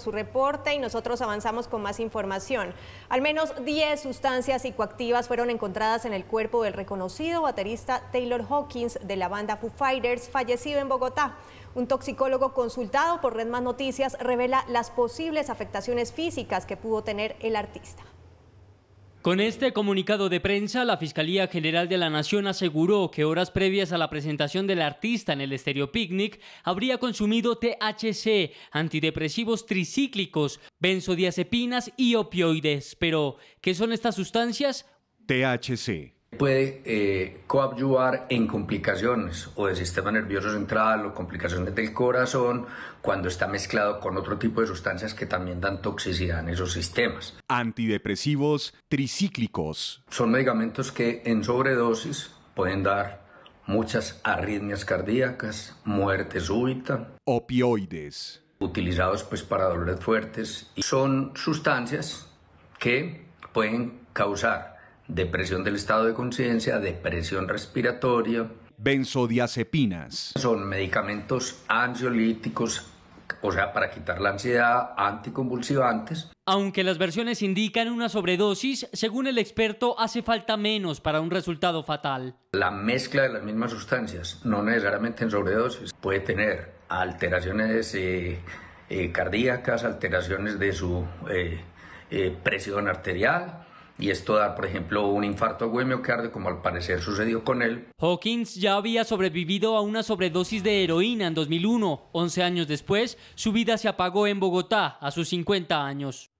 su reporte y nosotros avanzamos con más información. Al menos 10 sustancias psicoactivas fueron encontradas en el cuerpo del reconocido baterista Taylor Hawkins de la banda Foo Fighters, fallecido en Bogotá. Un toxicólogo consultado por Red Más Noticias revela las posibles afectaciones físicas que pudo tener el artista. Con este comunicado de prensa, la Fiscalía General de la Nación aseguró que horas previas a la presentación del artista en el Estéreo Picnic habría consumido THC, antidepresivos tricíclicos, benzodiazepinas y opioides. Pero, ¿qué son estas sustancias? THC puede eh, coadyuvar en complicaciones o del sistema nervioso central o complicaciones del corazón cuando está mezclado con otro tipo de sustancias que también dan toxicidad en esos sistemas. Antidepresivos tricíclicos. Son medicamentos que en sobredosis pueden dar muchas arritmias cardíacas, muerte súbita. Opioides. Utilizados pues para dolores fuertes. Y son sustancias que pueden causar depresión del estado de conciencia, depresión respiratoria. Benzodiazepinas. Son medicamentos ansiolíticos, o sea, para quitar la ansiedad, anticonvulsivantes. Aunque las versiones indican una sobredosis, según el experto, hace falta menos para un resultado fatal. La mezcla de las mismas sustancias, no necesariamente en sobredosis, puede tener alteraciones eh, eh, cardíacas, alteraciones de su eh, presión arterial, y esto da, por ejemplo, un infarto agudo de miocardio, como al parecer sucedió con él. Hawkins ya había sobrevivido a una sobredosis de heroína en 2001. Once años después, su vida se apagó en Bogotá a sus 50 años.